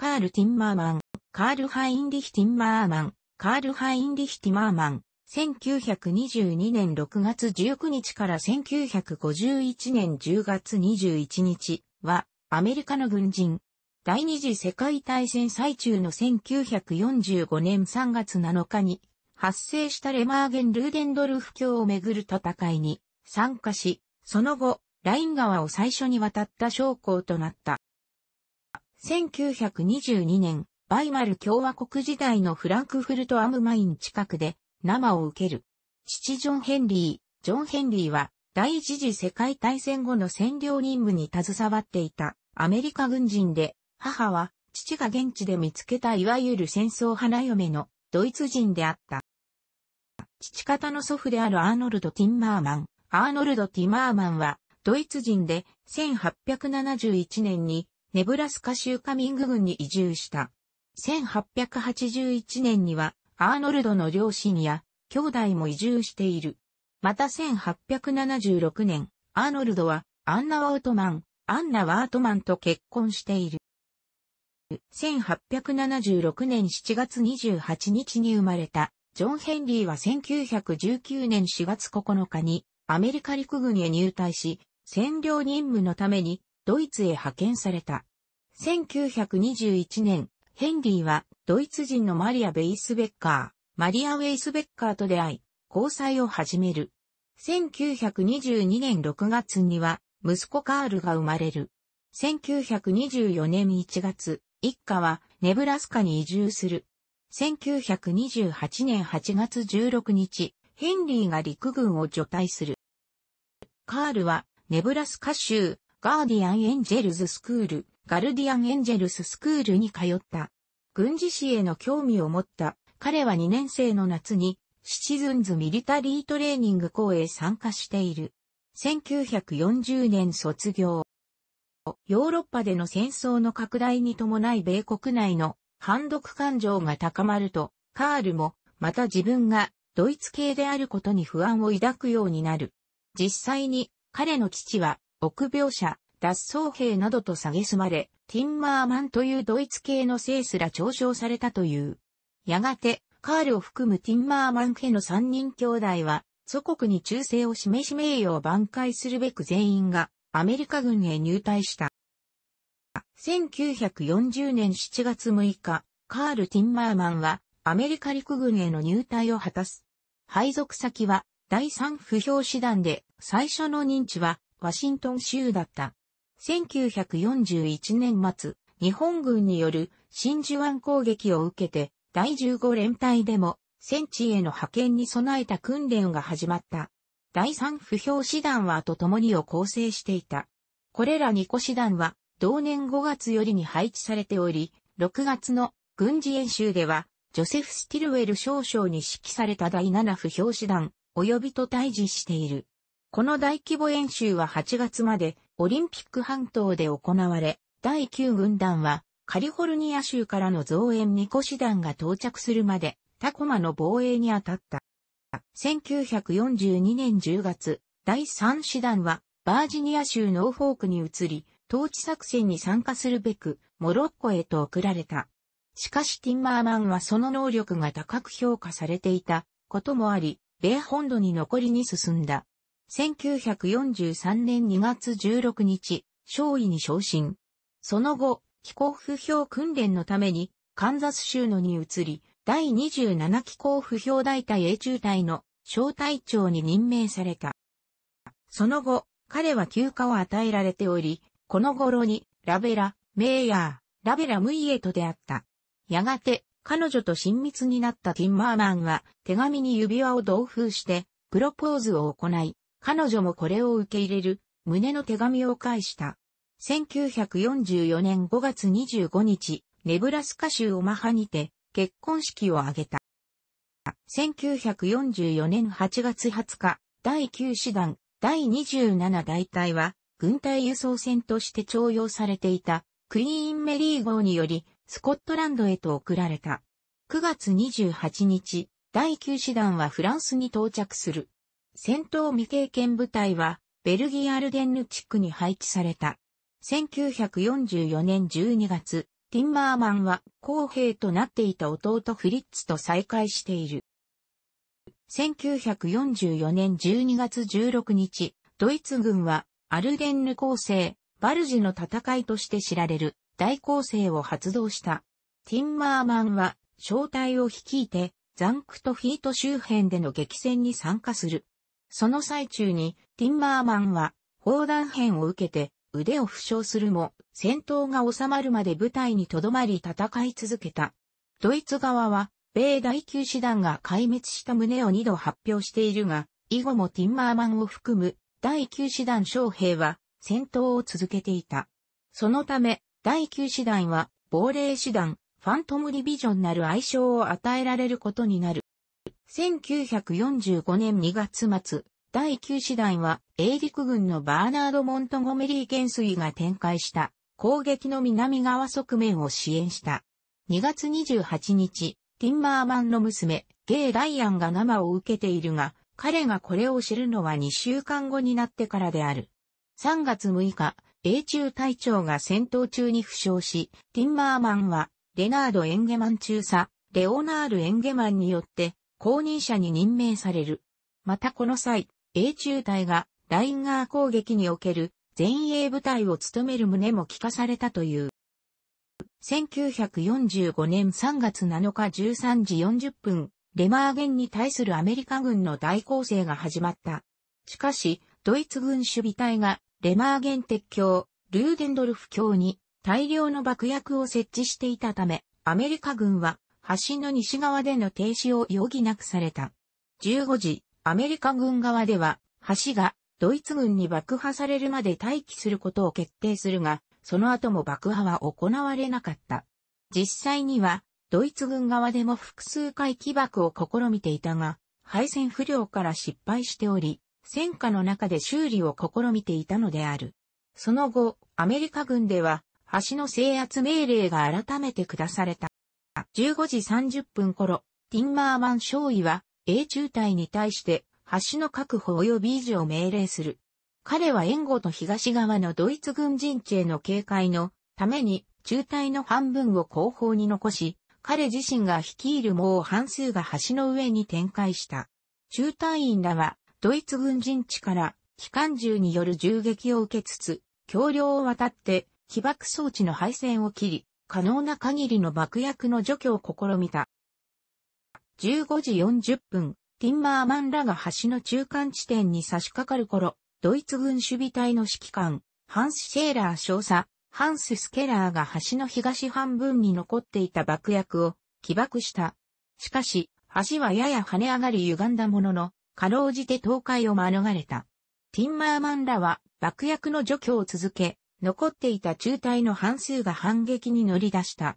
カール・ティンマーマン、カール・ハインリヒ・ティンマーマン、カール・ハインリヒ・ティマーマン、1922年6月19日から1951年10月21日は、アメリカの軍人。第二次世界大戦最中の1945年3月7日に、発生したレマーゲン・ルーデンドルフ教をめぐる戦いに参加し、その後、ライン川を最初に渡った将校となった。1922年、バイマル共和国時代のフランクフルトアムマイン近くで生を受ける。父ジョン・ヘンリー、ジョン・ヘンリーは第一次世界大戦後の占領任務に携わっていたアメリカ軍人で、母は父が現地で見つけたいわゆる戦争花嫁のドイツ人であった。父方の祖父であるアーノルド・ティンマーマン。アーノルド・ティマーマンはドイツ人で1871年にネブラスカ州カミング郡に移住した。1881年には、アーノルドの両親や兄弟も移住している。また1876年、アーノルドはアンナ・ワートマン、アンナ・ワートマンと結婚している。1876年7月28日に生まれたジョン・ヘンリーは1919年4月9日にアメリカ陸軍へ入隊し、占領任務のためにドイツへ派遣された。1921年、ヘンリーはドイツ人のマリア・ベイスベッカー、マリア・ウェイスベッカーと出会い、交際を始める。1922年6月には、息子カールが生まれる。1924年1月、一家はネブラスカに移住する。1928年8月16日、ヘンリーが陸軍を除隊する。カールはネブラスカ州ガーディアンエンジェルズスクール、ガルディアンエンジェルススクールに通った。軍事史への興味を持った。彼は2年生の夏に、シチズンズミリタリートレーニング校へ参加している。1940年卒業。ヨーロッパでの戦争の拡大に伴い米国内の反独感情が高まると、カールも、また自分がドイツ系であることに不安を抱くようになる。実際に彼の父は臆病者、脱走兵などと蔑まれ、ティンマーマンというドイツ系の姓すら嘲笑されたという。やがて、カールを含むティンマーマン家の三人兄弟は、祖国に忠誠を示し名誉を挽回するべく全員がアメリカ軍へ入隊した。1940年7月6日、カール・ティンマーマンはアメリカ陸軍への入隊を果たす。配属先は第三不評師団で最初の認知はワシントン州だった。1941年末、日本軍による真珠湾攻撃を受けて、第15連隊でも戦地への派遣に備えた訓練が始まった。第3不評師団はと共にを構成していた。これら2個師団は同年5月よりに配置されており、6月の軍事演習では、ジョセフ・スティルウェル少将に指揮された第7不評師団、及びと対峙している。この大規模演習は8月までオリンピック半島で行われ、第9軍団はカリフォルニア州からの増援2個師団が到着するまでタコマの防衛に当たった。1942年10月、第3師団はバージニア州ノーフォークに移り、統治作戦に参加するべくモロッコへと送られた。しかしティンマーマンはその能力が高く評価されていたこともあり、米本土に残りに進んだ。1943年2月16日、少尉に昇進。その後、気候不評訓練のために、カンザス州のに移り、第27気候不評大隊 A 中隊の小隊長に任命された。その後、彼は休暇を与えられており、この頃に、ラベラ、メイヤー、ラベラ・ムイエと出会った。やがて、彼女と親密になったティンマーマンは、手紙に指輪を同封して、プロポーズを行い、彼女もこれを受け入れる、胸の手紙を返した。1944年5月25日、ネブラスカ州オマハにて、結婚式を挙げた。1944年8月20日、第9師団、第27大隊は、軍隊輸送船として徴用されていた、クイーンメリー号により、スコットランドへと送られた。9月28日、第9師団はフランスに到着する。戦闘未経験部隊は、ベルギー・アルデンヌ地区に配置された。1944年12月、ティンマーマンは公兵となっていた弟フリッツと再会している。1944年12月16日、ドイツ軍はアルデンヌ攻勢、バルジの戦いとして知られる大攻勢を発動した。ティンマーマンは小隊を率いてザンクトフィート周辺での激戦に参加する。その最中に、ティンマーマンは、砲弾編を受けて、腕を負傷するも、戦闘が収まるまで部隊に留まり戦い続けた。ドイツ側は、米第9師団が壊滅した旨を二度発表しているが、以後もティンマーマンを含む第9師団将兵は戦闘を続けていた。そのため、第9師団は亡霊師団、ファントムリビジョンなる愛称を与えられることになる。1945年2月末、第9師団は、英陸軍のバーナード・モントゴメリー元帥が展開した攻撃の南側側面を支援した。2月28日、ティンマーマンの娘、ゲイ・ライアンが生を受けているが、彼がこれを知るのは2週間後になってからである。3月6日、英中隊長が戦闘中に負傷し、ティンマーマンは、レナード・エンゲマン中佐、レオナール・エンゲマンによって、後任者に任命される。またこの際、英中隊がラインガー攻撃における前衛部隊を務める旨も聞かされたという。1945年3月7日13時40分、レマーゲンに対するアメリカ軍の大攻勢が始まった。しかし、ドイツ軍守備隊がレマーゲン鉄橋、ルーデンドルフ橋に大量の爆薬を設置していたため、アメリカ軍は橋の西側での停止を余儀なくされた。15時、アメリカ軍側では、橋がドイツ軍に爆破されるまで待機することを決定するが、その後も爆破は行われなかった。実際には、ドイツ軍側でも複数回起爆を試みていたが、配線不良から失敗しており、戦火の中で修理を試みていたのである。その後、アメリカ軍では、橋の制圧命令が改めて下された。15時30分頃、ティンマーマン少尉は、英中隊に対して、橋の確保及び維持を命令する。彼は援護と東側のドイツ軍陣地への警戒のために、中隊の半分を後方に残し、彼自身が率いるもう半数が橋の上に展開した。中隊員らは、ドイツ軍陣地から、機関銃による銃撃を受けつつ、橋梁を渡って、被爆装置の配線を切り、可能な限りの爆薬の除去を試みた。15時40分、ティンマーマンらが橋の中間地点に差し掛かる頃、ドイツ軍守備隊の指揮官、ハンス・シェーラー少佐、ハンス・スケラーが橋の東半分に残っていた爆薬を起爆した。しかし、橋はやや跳ね上がり歪んだものの、かろうじて倒壊を免れた。ティンマーマンらは爆薬の除去を続け、残っていた中隊の半数が反撃に乗り出した。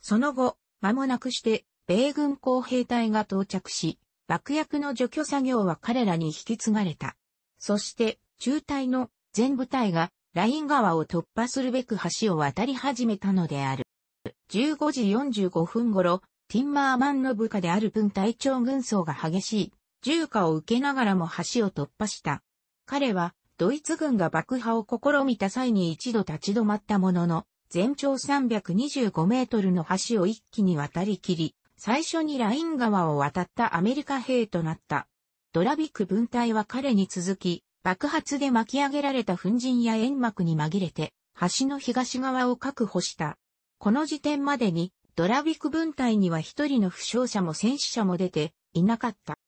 その後、間もなくして、米軍工兵隊が到着し、爆薬の除去作業は彼らに引き継がれた。そして、中隊の全部隊がライン川を突破するべく橋を渡り始めたのである。15時45分頃、ティンマーマンの部下である分隊長軍曹が激しい、銃火を受けながらも橋を突破した。彼は、ドイツ軍が爆破を試みた際に一度立ち止まったものの、全長325メートルの橋を一気に渡りきり、最初にライン川を渡ったアメリカ兵となった。ドラビク分隊は彼に続き、爆発で巻き上げられた粉塵や煙幕に紛れて、橋の東側を確保した。この時点までに、ドラビク分隊には一人の負傷者も戦死者も出ていなかった。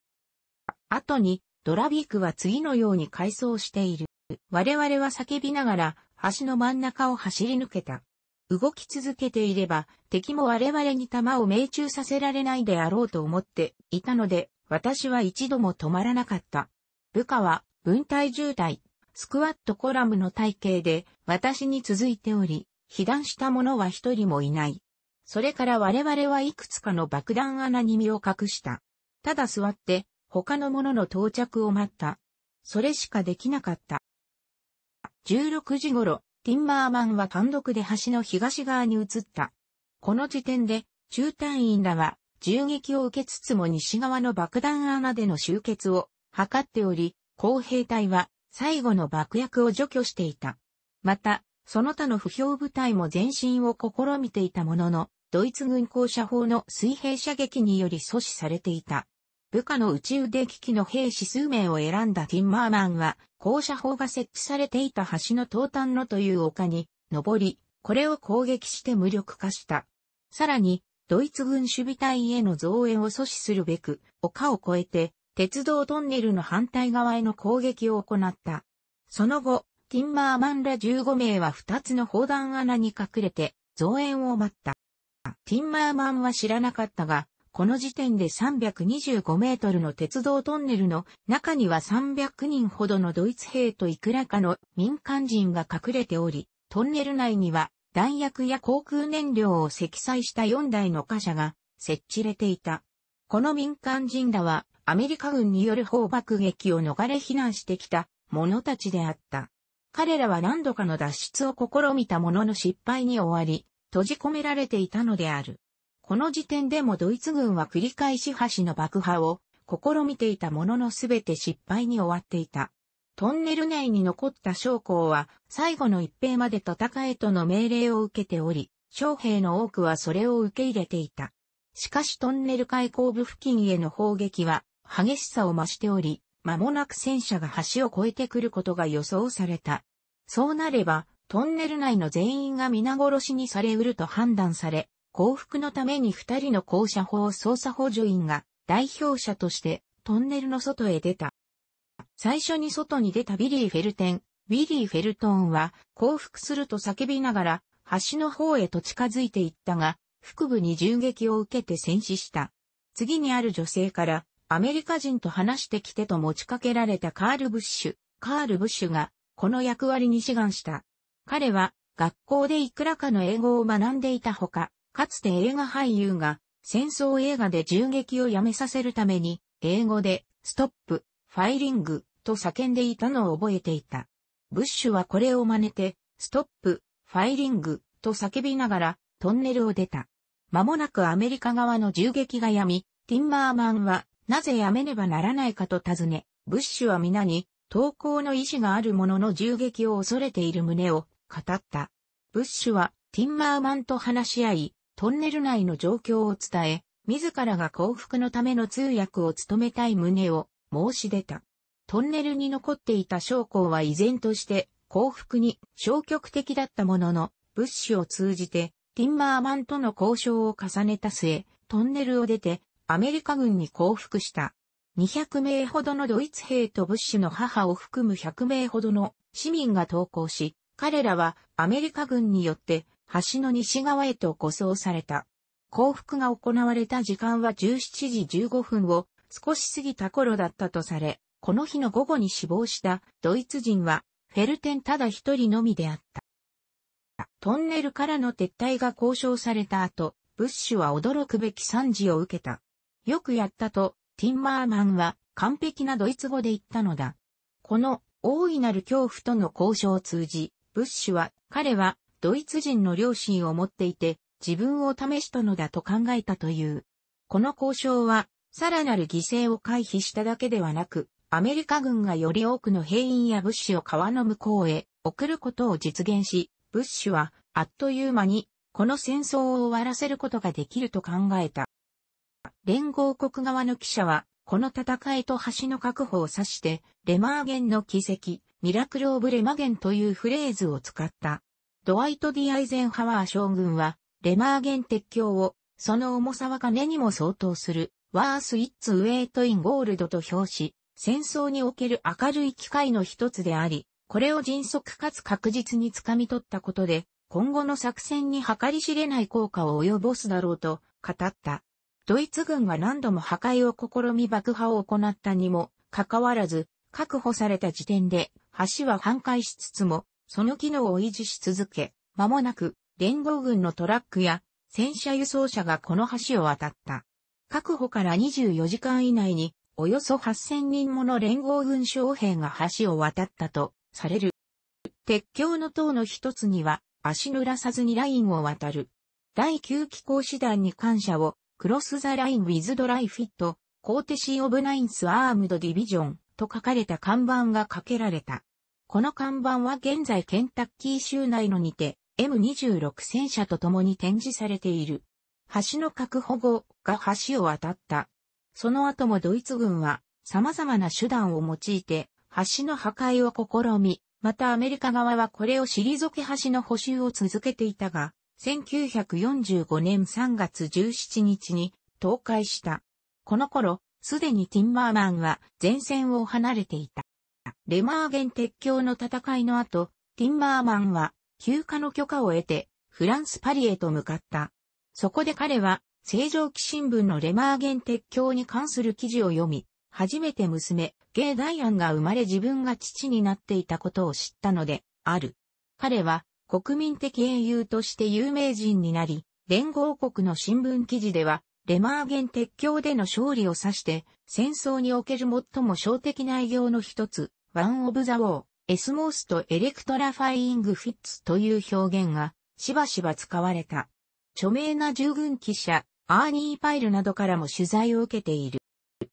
後に、ドラビークは次のように回想している。我々は叫びながら橋の真ん中を走り抜けた。動き続けていれば敵も我々に弾を命中させられないであろうと思っていたので私は一度も止まらなかった。部下は分隊重隊、スクワットコラムの体型で私に続いており、被弾した者は一人もいない。それから我々はいくつかの爆弾穴に身を隠した。ただ座って他の者のの到着を待った。それしかできなかった。16時頃、ティンマーマンは単独で橋の東側に移った。この時点で、中隊員らは、銃撃を受けつつも西側の爆弾穴での集結を図っており、工兵隊は最後の爆薬を除去していた。また、その他の不評部隊も前進を試みていたものの、ドイツ軍校舎砲の水平射撃により阻止されていた。部下の内腕危機の兵士数名を選んだティンマーマンは、高射砲が設置されていた橋の東端のという丘に登り、これを攻撃して無力化した。さらに、ドイツ軍守備隊への増援を阻止するべく、丘を越えて、鉄道トンネルの反対側への攻撃を行った。その後、ティンマーマンら15名は2つの砲弾穴に隠れて、増援を待った。ティンマーマンは知らなかったが、この時点で325メートルの鉄道トンネルの中には300人ほどのドイツ兵といくらかの民間人が隠れており、トンネル内には弾薬や航空燃料を積載した4台の貨車が設置れていた。この民間人らはアメリカ軍による砲爆撃を逃れ避難してきた者たちであった。彼らは何度かの脱出を試みたものの失敗に終わり、閉じ込められていたのである。この時点でもドイツ軍は繰り返し橋の爆破を試みていたもののすべて失敗に終わっていた。トンネル内に残った将校は最後の一兵まで戦えとの命令を受けており、将兵の多くはそれを受け入れていた。しかしトンネル開口部付近への砲撃は激しさを増しており、間もなく戦車が橋を越えてくることが予想された。そうなれば、トンネル内の全員が皆殺しにされうると判断され、幸福のために二人の校舎法捜査補助員が代表者としてトンネルの外へ出た。最初に外に出たビリー・フェルテン、ビリー・フェルトンは降伏すると叫びながら橋の方へと近づいていったが、腹部に銃撃を受けて戦死した。次にある女性からアメリカ人と話してきてと持ちかけられたカール・ブッシュ。カール・ブッシュがこの役割に志願した。彼は学校でいくらかの英語を学んでいたほか、かつて映画俳優が戦争映画で銃撃をやめさせるために、英語で、ストップ、ファイリング、と叫んでいたのを覚えていた。ブッシュはこれを真似て、ストップ、ファイリング、と叫びながら、トンネルを出た。間もなくアメリカ側の銃撃がやみ、ティンマーマンは、なぜやめねばならないかと尋ね、ブッシュは皆に、投降の意志があるのの銃撃を恐れている旨を語った。ブッシュは、ティンマーマンと話し合い、トンネル内の状況を伝え、自らが幸福のための通訳を務めたい旨を申し出た。トンネルに残っていた将校は依然として幸福に消極的だったものの、物資を通じてティンマーマンとの交渉を重ねた末、トンネルを出てアメリカ軍に降伏した。200名ほどのドイツ兵と物資の母を含む100名ほどの市民が投降し、彼らはアメリカ軍によって橋の西側へと護送された。降伏が行われた時間は17時15分を少し過ぎた頃だったとされ、この日の午後に死亡したドイツ人はフェルテンただ一人のみであった。トンネルからの撤退が交渉された後、ブッシュは驚くべき惨事を受けた。よくやったと、ティンマーマンは完璧なドイツ語で言ったのだ。この大いなる恐怖との交渉を通じ、ブッシュは彼はドイツ人の両親を持っていて、自分を試したのだと考えたという。この交渉は、さらなる犠牲を回避しただけではなく、アメリカ軍がより多くの兵員や物資を川の向こうへ送ることを実現し、ブッシュはあっという間にこの戦争を終わらせることができると考えた。連合国側の記者は、この戦いと橋の確保を指して、レマーゲンの奇跡、ミラクル・オブ・レマゲンというフレーズを使った。ドワイト・ディ・アイゼンハワー将軍は、レマーゲン鉄橋を、その重さは金にも相当する、ワース・イッツ・ウェイト・イン・ゴールドと表し、戦争における明るい機会の一つであり、これを迅速かつ確実につかみ取ったことで、今後の作戦に計り知れない効果を及ぼすだろうと語った。ドイツ軍が何度も破壊を試み爆破を行ったにもかかわらず、確保された時点で橋は半壊しつつもその機能を維持し続け、間もなく連合軍のトラックや戦車輸送車がこの橋を渡った。確保から24時間以内におよそ8000人もの連合軍将兵が橋を渡ったとされる。鉄橋の塔の一つには足濡らさずにラインを渡る。第9機構師団に感謝をクロスザラインウィズドライフィット、コーテシーオブナインスアームドディビジョンと書かれた看板がかけられた。この看板は現在ケンタッキー州内のにて M26 戦車と共に展示されている。橋の確保後が橋を渡った。その後もドイツ軍は様々な手段を用いて橋の破壊を試み、またアメリカ側はこれを退け橋の補修を続けていたが、1945年3月17日に倒壊した。この頃、すでにティンバーマンは前線を離れていた。レマーゲン鉄橋の戦いの後、ティンマーマンは休暇の許可を得てフランスパリへと向かった。そこで彼は正常期新聞のレマーゲン鉄橋に関する記事を読み、初めて娘、ゲイダイアンが生まれ自分が父になっていたことを知ったので、ある。彼は国民的英雄として有名人になり、連合国の新聞記事では、レマーゲン鉄橋での勝利を指して、戦争における最も小的な偉業の一つ、ワン・オブ・ザ・ウォー、エスモースト・エレクトラファイング・フィッツという表現がしばしば使われた。著名な従軍記者、アーニー・パイルなどからも取材を受けている。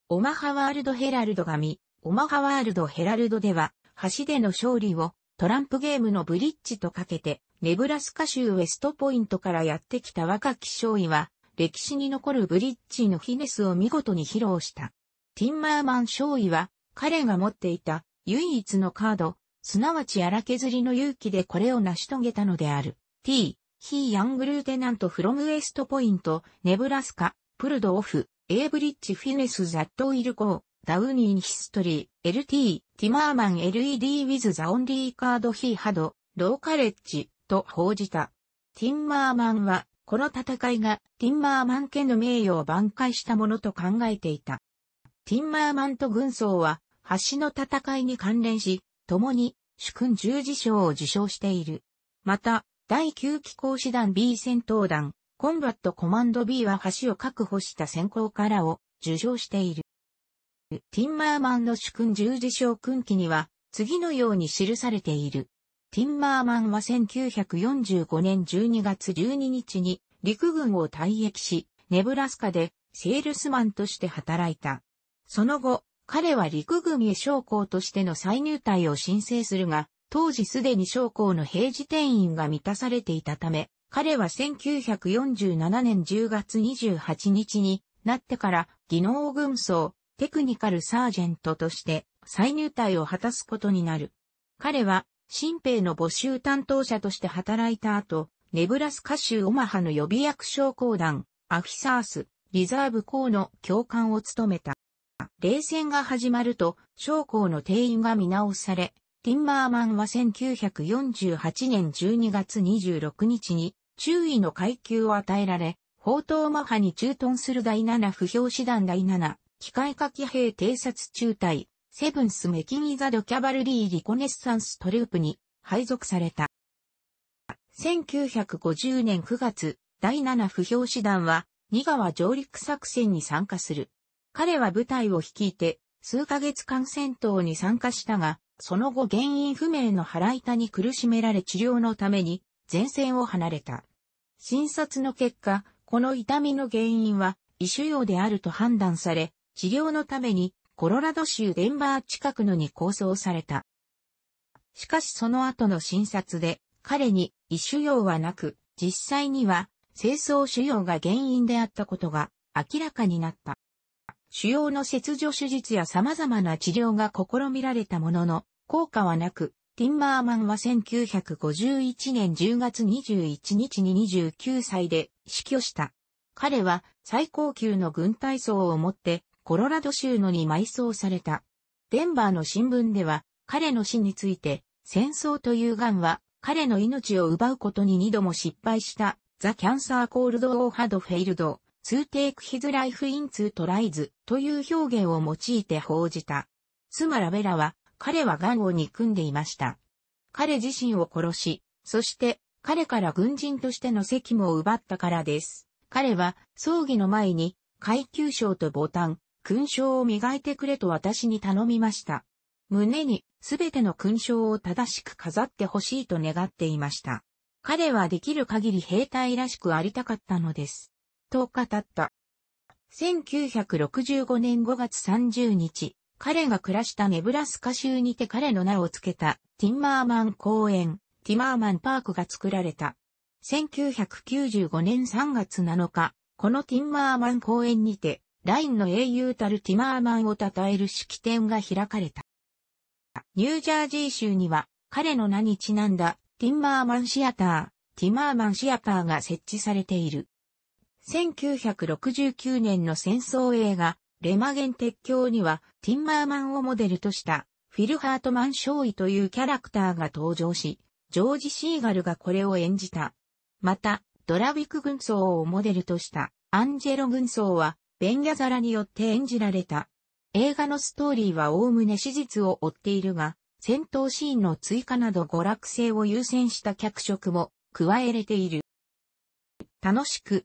オマハワールド・ヘラルド紙、オマハワールド・ヘラルドでは、橋での勝利をトランプゲームのブリッジとかけて、ネブラスカ州ウェストポイントからやってきた若き少尉は、歴史に残るブリッジのヒネスを見事に披露した。ティンマーマン少尉は、彼が持っていた唯一のカード、すなわち荒削りの勇気でこれを成し遂げたのである。T、ヒー・ヤング・ルーテナント・フロム・ウエスト・ポイント、ネブラスカ、プルド・オフ、エイ・ブリッジ・フィネス・ザット・ウィルコー、ダウニー・ヒストリー、LT、ティマーマン LED ウィズ・ザ・オンリー・カード・ヒー・ハド、ロー・カレッジ、と報じた。ティンマーマンは、この戦いが、ティンマーマン家の名誉を挽回したものと考えていた。ティンマーマント軍曹は、橋の戦いに関連し、共に、主君十字章を受賞している。また、第9機構師団 B 戦闘団、コンバットコマンド B は橋を確保した先行からを受賞している。ティンマーマンの主君十字章訓記には、次のように記されている。ティンマーマンは1945年12月12日に陸軍を退役し、ネブラスカでセールスマンとして働いた。その後、彼は陸軍へ将校としての再入隊を申請するが、当時すでに将校の平時定員が満たされていたため、彼は1947年10月28日になってから技能軍曹、テクニカルサージェントとして再入隊を果たすことになる。彼は新兵の募集担当者として働いた後、ネブラスカ州オマハの予備役将校団、アフィサース、リザーブ校の教官を務めた。冷戦が始まると、将校の定員が見直され、ティンマーマンは1948年12月26日に、注意の階級を与えられ、砲塔マハに駐屯する第7不評師団第7、機械化騎兵偵察中隊、セブンスメキニザドキャバルリーリコネッサンストループに配属された。1950年9月、第7不評師団は、二川上陸作戦に参加する。彼は部隊を率いて、数ヶ月間戦闘に参加したが、その後原因不明の腹痛に苦しめられ治療のために前線を離れた。診察の結果、この痛みの原因は異種用であると判断され、治療のためにコロラド州デンバー近くのに構想された。しかしその後の診察で彼に異種用はなく、実際には清掃腫瘍が原因であったことが明らかになった。主要の切除手術や様々な治療が試みられたものの、効果はなく、ティンマーマンは1951年10月21日に29歳で死去した。彼は最高級の軍隊層を持ってコロラド州のに埋葬された。デンバーの新聞では彼の死について戦争という癌は彼の命を奪うことに二度も失敗したザ・キャンサー・コールド・オー・ハド・フェイルド2 take his life in 2 tries という表現を用いて報じた。妻ラベラは、彼はガンを憎んでいました。彼自身を殺し、そして彼から軍人としての責務を奪ったからです。彼は葬儀の前に階級章とボタン、勲章を磨いてくれと私に頼みました。胸にすべての勲章を正しく飾ってほしいと願っていました。彼はできる限り兵隊らしくありたかったのです。と語った。1965年5月30日、彼が暮らしたネブラスカ州にて彼の名を付けたティンマーマン公園、ティマーマンパークが作られた。1995年3月7日、このティンマーマン公園にて、ラインの英雄たるティマーマンを称える式典が開かれた。ニュージャージー州には、彼の名にちなんだ、ティンマーマンシアター、ティマーマンシアターが設置されている。1969年の戦争映画、レマゲン鉄橋には、ティンマーマンをモデルとした、フィルハートマン少尉というキャラクターが登場し、ジョージ・シーガルがこれを演じた。また、ドラィク軍曹をモデルとした、アンジェロ軍曹は、ベンギャザラによって演じられた。映画のストーリーは概ね史実を追っているが、戦闘シーンの追加など娯楽性を優先した脚色も加えれている。楽しく、